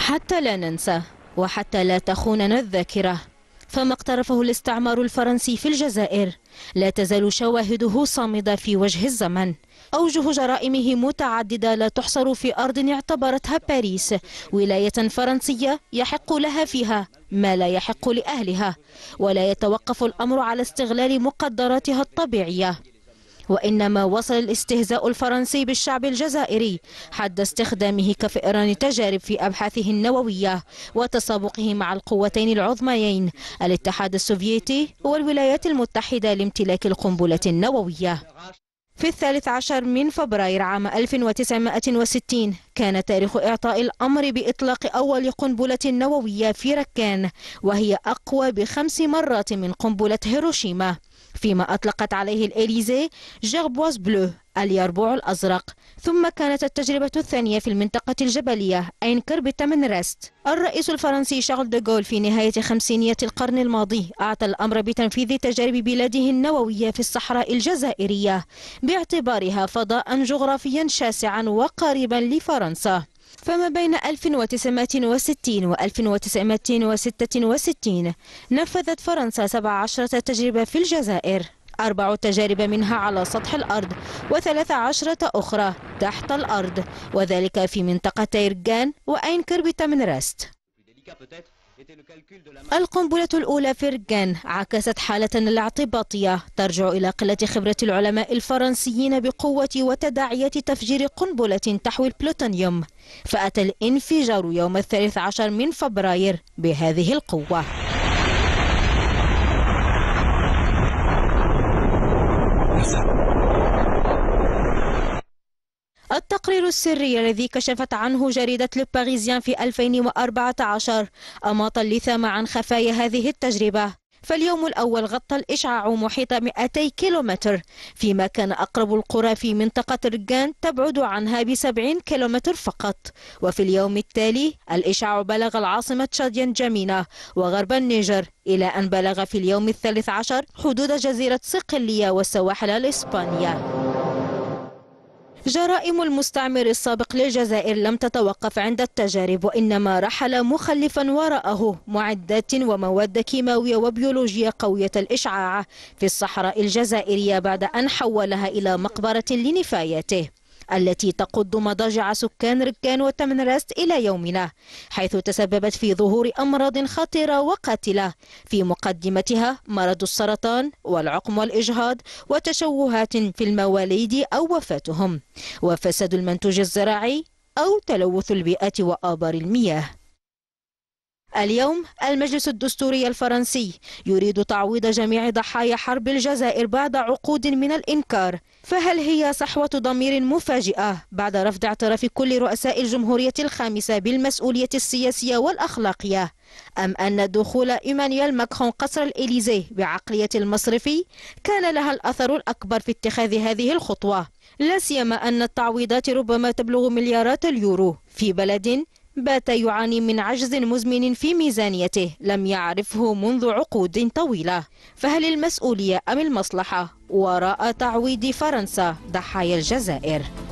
حتى لا ننسى وحتى لا تخوننا الذاكرة فما اقترفه الاستعمار الفرنسي في الجزائر لا تزال شواهده صامدة في وجه الزمن أوجه جرائمه متعددة لا تحصر في أرض اعتبرتها باريس ولاية فرنسية يحق لها فيها ما لا يحق لأهلها ولا يتوقف الأمر على استغلال مقدراتها الطبيعية وإنما وصل الاستهزاء الفرنسي بالشعب الجزائري حد استخدامه كفئران تجارب في أبحاثه النووية وتسابقه مع القوتين العظميين الاتحاد السوفيتي والولايات المتحدة لامتلاك القنبلة النووية في الثالث عشر من فبراير عام 1960 كان تاريخ إعطاء الأمر بإطلاق أول قنبلة نووية في ركان وهي أقوى بخمس مرات من قنبلة هيروشيما فيما أطلقت عليه الإليزي جغبواز بلو اليربوع الأزرق ثم كانت التجربة الثانية في المنطقة الجبلية أينكر بتمن رست الرئيس الفرنسي شارل دوغول في نهاية خمسينية القرن الماضي أعطى الأمر بتنفيذ تجارب بلاده النووية في الصحراء الجزائرية باعتبارها فضاء جغرافيا شاسعا وقريبا لفرنسا فما بين 1960 و 1966 نفذت فرنسا 17 تجربة في الجزائر أربع تجارب منها على سطح الأرض وثلاث عشرة أخرى تحت الأرض وذلك في منطقتي رجان وأين كربتا من راست القنبلة الأولى في رجان عكست حالة الاعتباطية ترجع إلى قلة خبرة العلماء الفرنسيين بقوة وتداعيات تفجير قنبلة تحوي البلوتونيوم فأتى الانفجار يوم الثالث عشر من فبراير بهذه القوة التقرير السري الذي كشفت عنه جريدة لباريزيان في 2014 أماط اللثام عن خفايا هذه التجربة فاليوم الأول غطى الإشعاع محيط 200 كيلومتر فيما كان أقرب القرى في منطقة رجان تبعد عنها ب 70 كيلومتر فقط وفي اليوم التالي الإشعاع بلغ العاصمة شاديان جمينة وغرب النيجر إلى أن بلغ في اليوم الثالث عشر حدود جزيرة صقلية والسواحل الإسبانية جرائم المستعمر السابق للجزائر لم تتوقف عند التجارب وإنما رحل مخلفا وراءه معدات ومواد كيماوية وبيولوجية قوية الإشعاع في الصحراء الجزائرية بعد أن حولها إلى مقبرة لنفايته التي تقض مضاجع سكان ركان وتمنرست إلى يومنا حيث تسببت في ظهور أمراض خطرة وقاتلة في مقدمتها مرض السرطان والعقم والإجهاض وتشوهات في المواليد أو وفاتهم وفسد المنتوج الزراعي أو تلوث البيئة وآبار المياه اليوم المجلس الدستوري الفرنسي يريد تعويض جميع ضحايا حرب الجزائر بعد عقود من الإنكار فهل هي صحوة ضمير مفاجئة بعد رفض اعتراف كل رؤساء الجمهورية الخامسة بالمسؤولية السياسية والأخلاقية أم أن دخول إيمانويل ماكرون قصر الإليزيه بعقلية المصرفي كان لها الأثر الأكبر في اتخاذ هذه الخطوة لا سيما أن التعويضات ربما تبلغ مليارات اليورو في بلد بات يعاني من عجز مزمن في ميزانيته لم يعرفه منذ عقود طويلة فهل المسؤولية أم المصلحة وراء تعويض فرنسا ضحايا الجزائر؟